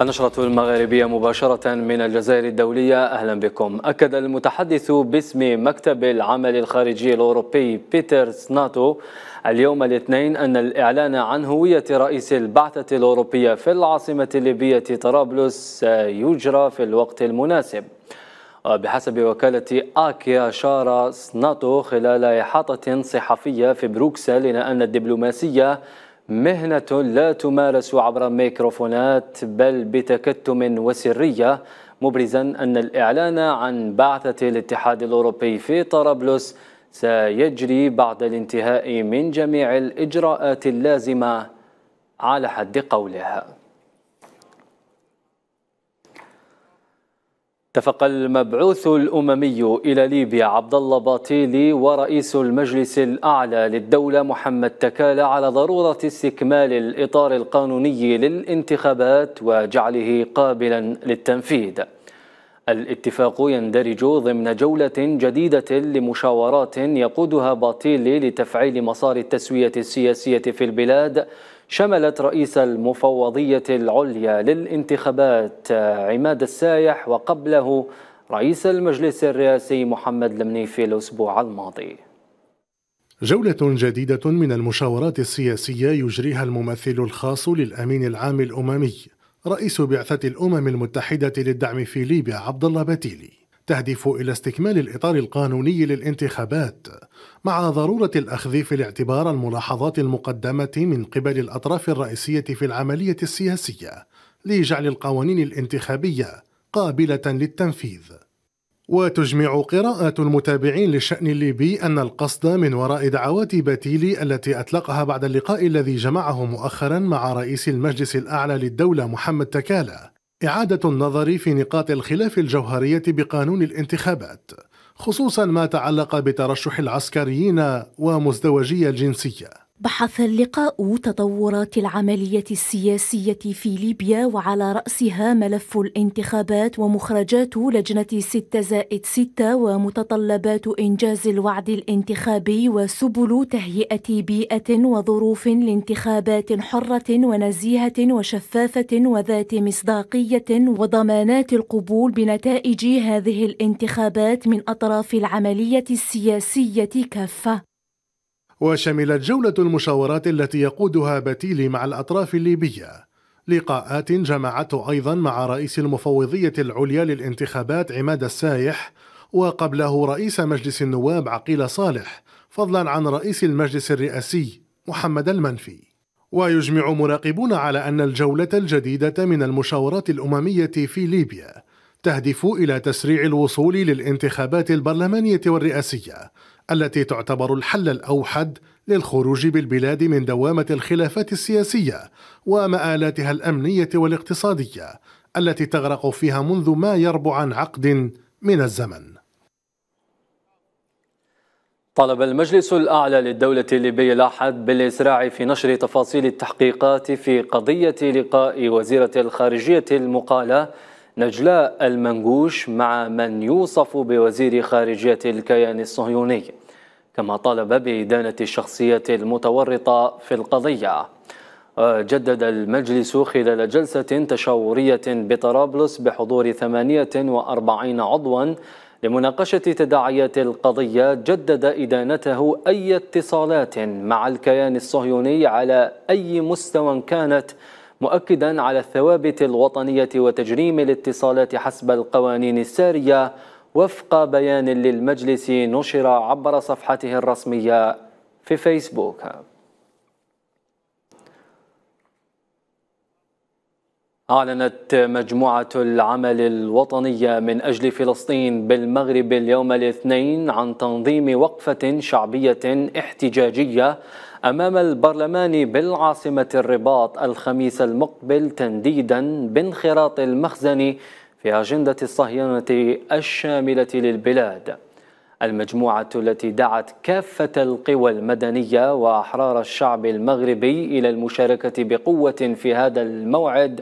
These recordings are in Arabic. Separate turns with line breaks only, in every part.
النشرة المغاربية مباشرة من الجزائر الدولية أهلا بكم أكد المتحدث باسم مكتب العمل الخارجي الأوروبي بيتر سناتو اليوم الاثنين أن الإعلان عن هوية رئيس البعثة الأوروبية في العاصمة الليبية طرابلس سيجرى في الوقت المناسب بحسب وكالة آكيا شارا سناتو خلال إحاطة صحفية في بروكسل إلى أن الدبلوماسية مهنة لا تمارس عبر ميكروفونات بل بتكتم وسرية مبرزا أن الإعلان عن بعثة الاتحاد الأوروبي في طرابلس سيجري بعد الانتهاء من جميع الإجراءات اللازمة على حد قولها اتفق المبعوث الأممي إلى ليبيا عبد الله باطيلي ورئيس المجلس الأعلى للدولة محمد تكالى على ضرورة استكمال الإطار القانوني للانتخابات وجعله قابلا للتنفيذ الاتفاق يندرج ضمن جولة جديدة لمشاورات يقودها باطيلي لتفعيل مسار التسوية السياسية في البلاد شملت رئيس المفوضية العليا للانتخابات عماد السايح وقبله رئيس المجلس الرئاسي محمد لمني في الأسبوع الماضي
جولة جديدة من المشاورات السياسية يجريها الممثل الخاص للأمين العام الأممي رئيس بعثة الأمم المتحدة للدعم في ليبيا عبد الله بتيلي تهدف إلى استكمال الإطار القانوني للانتخابات مع ضرورة الأخذ في الاعتبار الملاحظات المقدمة من قبل الأطراف الرئيسية في العملية السياسية لجعل القوانين الانتخابية قابلة للتنفيذ وتجمع قراءة المتابعين للشأن الليبي أن القصد من وراء دعوات باتيلي التي أطلقها بعد اللقاء الذي جمعه مؤخرا مع رئيس المجلس الأعلى للدولة محمد تكالا إعادة النظر في نقاط الخلاف الجوهرية بقانون الانتخابات خصوصا ما تعلق بترشح العسكريين ومزدوجي الجنسيه
بحث اللقاء تطورات العملية السياسية في ليبيا وعلى رأسها ملف الانتخابات ومخرجات لجنة 6 زائد 6 ومتطلبات إنجاز الوعد الانتخابي وسبل تهيئة بيئة وظروف لانتخابات حرة ونزيهة وشفافة وذات مصداقية وضمانات القبول بنتائج هذه الانتخابات من أطراف العملية السياسية كافة
وشملت جولة المشاورات التي يقودها بتيلي مع الأطراف الليبية لقاءات جمعته أيضا مع رئيس المفوضية العليا للانتخابات عماد السايح وقبله رئيس مجلس النواب عقيل صالح فضلا عن رئيس المجلس الرئاسي محمد المنفي ويجمع مراقبون على أن الجولة الجديدة من المشاورات الأممية في ليبيا تهدف إلى تسريع الوصول للانتخابات البرلمانية والرئاسية التي تعتبر الحل الأوحد للخروج بالبلاد من دوامة الخلافات السياسية ومآلاتها الأمنية والاقتصادية التي تغرق فيها منذ ما يربع عن عقد من الزمن
طلب المجلس الأعلى للدولة الليبية الأحد بالإسراع في نشر تفاصيل التحقيقات في قضية لقاء وزيرة الخارجية المقالة نجلاء المنقوش مع من يوصف بوزير خارجية الكيان الصهيوني كما طالب بإدانة الشخصيات المتورطة في القضية جدد المجلس خلال جلسة تشاورية بطرابلس بحضور 48 عضوا لمناقشة تداعيات القضية جدد إدانته أي اتصالات مع الكيان الصهيوني على أي مستوى كانت مؤكدا على الثوابت الوطنية وتجريم الاتصالات حسب القوانين السارية وفق بيان للمجلس نشر عبر صفحته الرسمية في فيسبوك أعلنت مجموعة العمل الوطنية من أجل فلسطين بالمغرب اليوم الاثنين عن تنظيم وقفة شعبية احتجاجية أمام البرلمان بالعاصمة الرباط الخميس المقبل تنديدا بانخراط المخزن في أجندة الصهيونة الشاملة للبلاد المجموعة التي دعت كافة القوى المدنية وأحرار الشعب المغربي إلى المشاركة بقوة في هذا الموعد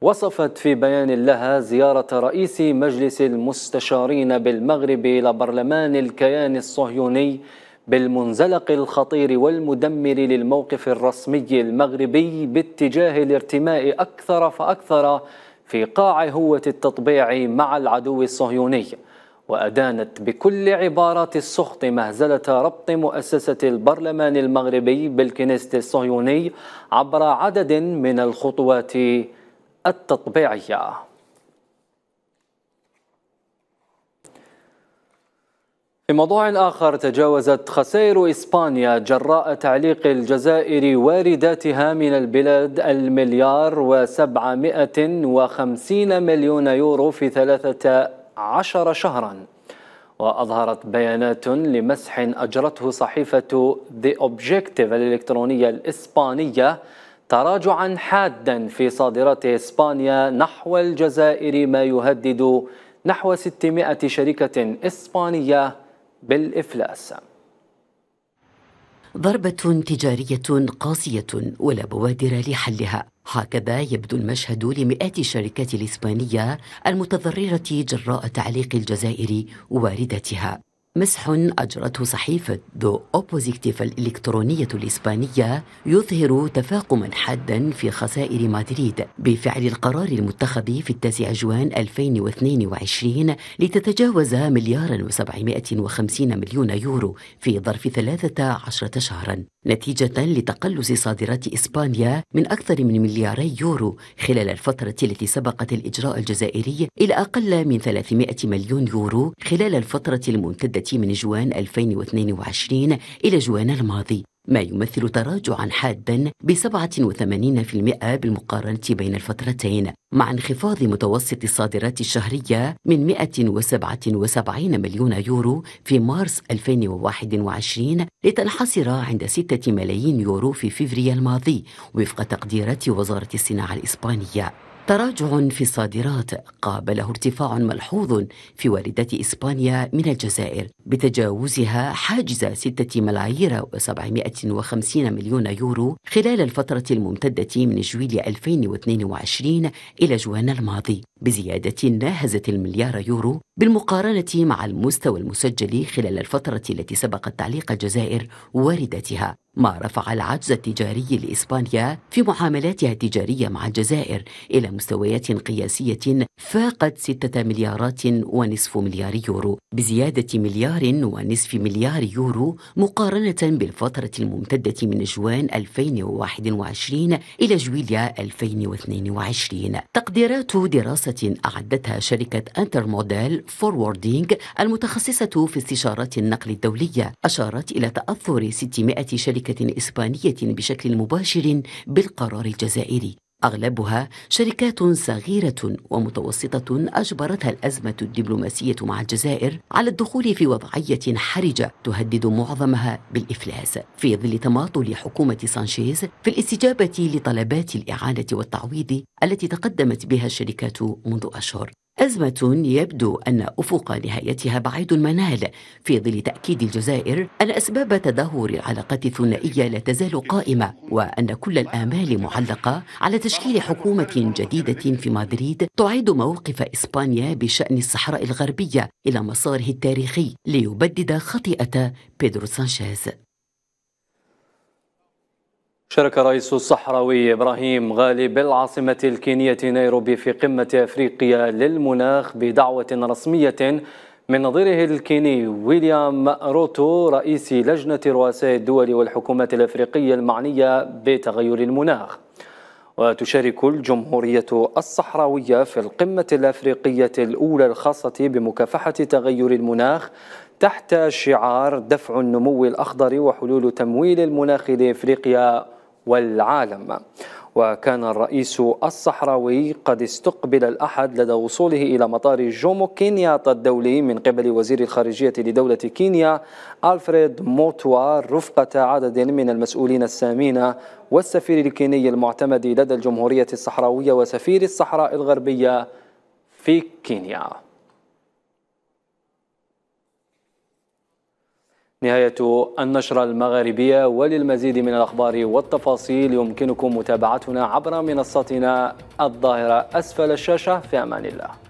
وصفت في بيان لها زيارة رئيس مجلس المستشارين بالمغرب إلى برلمان الكيان الصهيوني بالمنزلق الخطير والمدمر للموقف الرسمي المغربي باتجاه الارتماء أكثر فأكثر في قاع هوة التطبيع مع العدو الصهيوني وأدانت بكل عبارات السخط مهزلة ربط مؤسسة البرلمان المغربي بالكنيست الصهيوني عبر عدد من الخطوات التطبيعية في موضوع آخر تجاوزت خسائر إسبانيا جراء تعليق الجزائر وارداتها من البلاد المليار وسبعمائة وخمسين مليون يورو في ثلاثة عشر شهرا وأظهرت بيانات لمسح أجرته صحيفة The Objective الإلكترونية الإسبانية تراجعا حادا في صادرات إسبانيا نحو الجزائر ما يهدد نحو 600 شركة إسبانية بالإفلاس
ضربة تجارية قاسية ولا بوادر لحلها هكذا يبدو المشهد لمئات الشركات الإسبانية المتضررة جراء تعليق الجزائر واردتها مسح أجرته صحيفة دو أوبوزيكتيف الإلكترونية الإسبانية يظهر تفاقما حادا في خسائر مدريد بفعل القرار المتخذ في 9 جوان 2022 لتتجاوز مليارا و750 مليون يورو في ظرف 13 شهرا نتيجة لتقلص صادرات إسبانيا من أكثر من ملياري يورو خلال الفترة التي سبقت الإجراء الجزائري إلى أقل من 300 مليون يورو خلال الفترة الممتدة من جوان 2022 إلى جوان الماضي ما يمثل تراجعا حادا ب 87% بالمقارنة بين الفترتين مع انخفاض متوسط الصادرات الشهرية من 177 مليون يورو في مارس 2021 لتنحصر عند 6 ملايين يورو في فبراير الماضي وفق تقديرات وزارة الصناعة الإسبانية تراجع في الصادرات قابله ارتفاع ملحوظ في واردات إسبانيا من الجزائر بتجاوزها حاجز ستة ملايير وسبعمائة وخمسين مليون يورو خلال الفترة الممتدة من جويليا 2022 إلى جوان الماضي بزيادة ناهزت المليار يورو بالمقارنة مع المستوى المسجل خلال الفترة التي سبقت تعليق الجزائر واردتها ما رفع العجز التجاري لإسبانيا في معاملاتها التجارية مع الجزائر إلى مستويات قياسية فاقت ستة مليارات ونصف مليار يورو بزيادة مليار ونصف مليار يورو مقارنة بالفترة الممتدة من جوان 2021 إلى جويليا 2022 تقديرات دراسة دراسه أعدتها شركة انتر موديل فوروردينج المتخصصة في استشارات النقل الدولية أشارت إلى تأثر 600 شركة إسبانية بشكل مباشر بالقرار الجزائري أغلبها شركات صغيرة ومتوسطة أجبرتها الأزمة الدبلوماسية مع الجزائر على الدخول في وضعية حرجة تهدد معظمها بالإفلاس في ظل تماطل حكومة سانشيز في الاستجابة لطلبات الإعانة والتعويض التي تقدمت بها الشركات منذ أشهر أزمة يبدو أن أفق نهايتها بعيد المنال في ظل تأكيد الجزائر أن أسباب تدهور العلاقات الثنائية لا تزال قائمة وأن كل الآمال معلقة على تشكيل حكومة جديدة في مدريد تعيد موقف إسبانيا بشأن الصحراء الغربية إلى مساره التاريخي ليبدد خطيئة بيدرو سانشيز
شارك رئيس الصحراوي إبراهيم غالي بالعاصمة الكينية نيروبي في قمة أفريقيا للمناخ بدعوة رسمية من نظيره الكيني ويليام روتو رئيس لجنة رؤساء الدول والحكومات الأفريقية المعنية بتغير المناخ وتشارك الجمهورية الصحراوية في القمة الأفريقية الأولى الخاصة بمكافحة تغير المناخ تحت شعار دفع النمو الأخضر وحلول تمويل المناخ لإفريقيا والعالم وكان الرئيس الصحراوي قد استقبل الأحد لدى وصوله إلى مطار جومو كينيا الدولي من قبل وزير الخارجية لدولة كينيا ألفريد موتوا رفقة عدد من المسؤولين السامين والسفير الكيني المعتمد لدى الجمهورية الصحراوية وسفير الصحراء الغربية في كينيا نهاية النشرة المغاربية وللمزيد من الأخبار والتفاصيل يمكنكم متابعتنا عبر منصتنا الظاهرة أسفل الشاشة في أمان الله